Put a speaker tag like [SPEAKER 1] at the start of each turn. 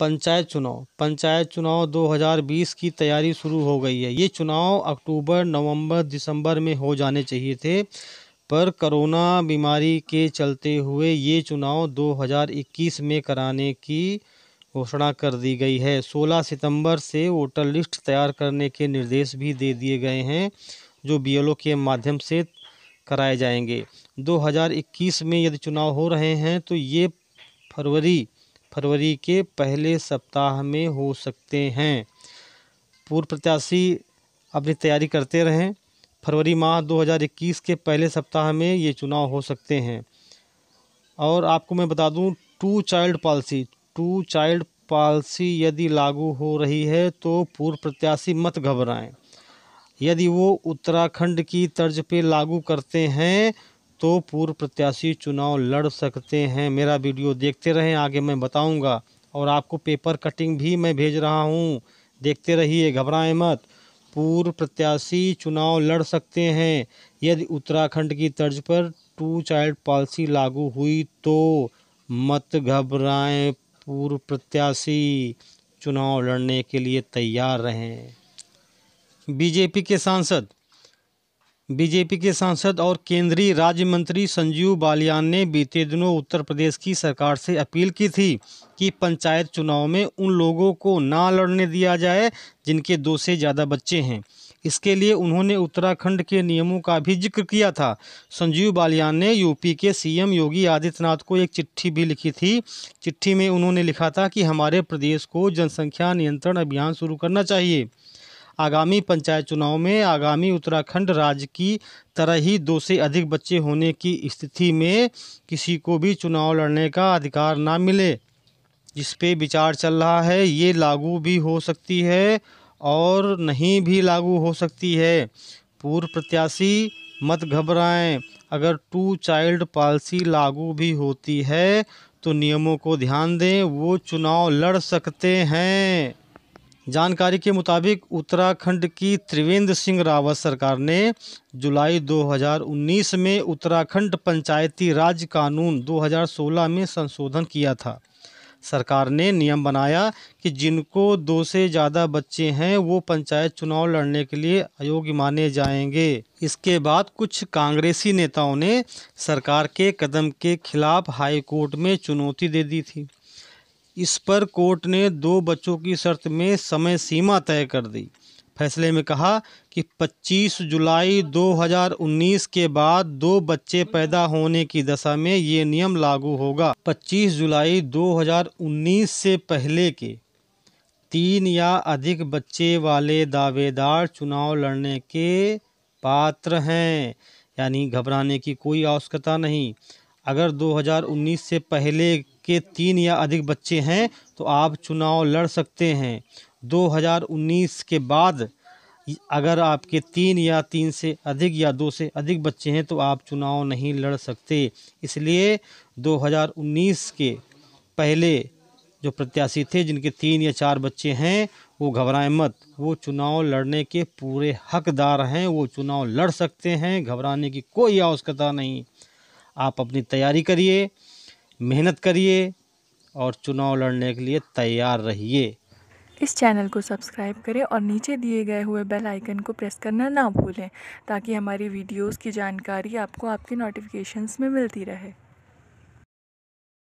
[SPEAKER 1] पंचायत चुनाव पंचायत चुनाव 2020 की तैयारी शुरू हो गई है ये चुनाव अक्टूबर नवंबर दिसंबर में हो जाने चाहिए थे पर कोरोना बीमारी के चलते हुए ये चुनाव 2021 में कराने की घोषणा कर दी गई है 16 सितंबर से वोटर लिस्ट तैयार करने के निर्देश भी दे दिए गए हैं जो बीएलओ के माध्यम से कराए जाएंगे 2021 में यदि चुनाव हो रहे हैं तो ये फरवरी फरवरी के पहले सप्ताह में हो सकते हैं पूर्व प्रत्याशी अपनी तैयारी करते रहें फरवरी माह 2021 के पहले सप्ताह में ये चुनाव हो सकते हैं और आपको मैं बता दूं two child policy two child policy यदि लागू हो रही है तो पूर्व प्रत्याशी मत घबराएं यदि वो उत्तराखंड की तर्ज पे लागू करते हैं तो पूर्व प्रत्याशी चुनाव लड़ सकते हैं मेरा वीडियो देखते रहें आगे मैं बताऊंगा और आपको पेपर कटिंग भी मैं भेज रहा हूं देखते रहिए घबराए मत पूर्व प्रत्याशी चुनाव लड़ सकते हैं यदि उत्तराखंड की तर्ज पर टू चाइल्ड पॉलिसी लागू हुई तो मत घबराएं पूर्व प्रत्याशी चुनाव लड़ने के लिए तैयार रहें बीजेपी के सांसद बीजेपी के सांसद और केंद्रीय राज्य मंत्री संजीव बालियान ने बीते दिनों उत्तर प्रदेश की सरकार से अपील की थी कि पंचायत चुनाव में उन लोगों को ना लड़ने दिया जाए जिनके दो से ज़्यादा बच्चे हैं इसके लिए उन्होंने उत्तराखंड के नियमों का भी जिक्र किया था संजीव बालियान ने यूपी के सीएम योगी आदित्यनाथ को एक चिट्ठी भी लिखी थी चिट्ठी में उन्होंने लिखा था कि हमारे प्रदेश को जनसंख्या नियंत्रण अभियान शुरू करना चाहिए आगामी पंचायत चुनाव में आगामी उत्तराखंड राज्य की तरह ही दो से अधिक बच्चे होने की स्थिति में किसी को भी चुनाव लड़ने का अधिकार ना मिले जिस पे विचार चल रहा है ये लागू भी हो सकती है और नहीं भी लागू हो सकती है पूर्व प्रत्याशी मत घबराएं अगर टू चाइल्ड पॉलिसी लागू भी होती है तो नियमों को ध्यान दें वो चुनाव लड़ सकते हैं जानकारी के मुताबिक उत्तराखंड की त्रिवेंद्र सिंह रावत सरकार ने जुलाई 2019 में उत्तराखंड पंचायती राज कानून 2016 में संशोधन किया था सरकार ने नियम बनाया कि जिनको दो से ज़्यादा बच्चे हैं वो पंचायत चुनाव लड़ने के लिए अयोग्य माने जाएंगे इसके बाद कुछ कांग्रेसी नेताओं ने सरकार के कदम के खिलाफ हाईकोर्ट में चुनौती दे दी थी इस पर कोर्ट ने दो बच्चों की शर्त में समय सीमा तय कर दी फैसले में कहा कि 25 जुलाई 2019 के बाद दो बच्चे पैदा होने की दशा में ये नियम लागू होगा 25 जुलाई 2019 से पहले के तीन या अधिक बच्चे वाले दावेदार चुनाव लड़ने के पात्र हैं यानी घबराने की कोई आवश्यकता नहीं अगर 2019 से पहले के तीन या अधिक बच्चे हैं तो आप चुनाव लड़ सकते हैं 2019 के बाद अगर आपके तीन या तीन से अधिक या दो से अधिक बच्चे हैं तो आप चुनाव नहीं लड़ सकते इसलिए 2019 के पहले जो प्रत्याशी थे जिनके तीन या चार बच्चे हैं वो घबराएं मत वो चुनाव लड़ने के पूरे हकदार हैं वो चुनाव लड़ सकते हैं घबराने की कोई आवश्यकता नहीं आप अपनी तैयारी करिए मेहनत करिए और चुनाव लड़ने के लिए तैयार रहिए इस चैनल को सब्सक्राइब करें और नीचे दिए गए हुए बेल आइकन को प्रेस करना ना भूलें ताकि हमारी वीडियोस की जानकारी आपको आपके नोटिफिकेशंस में मिलती रहे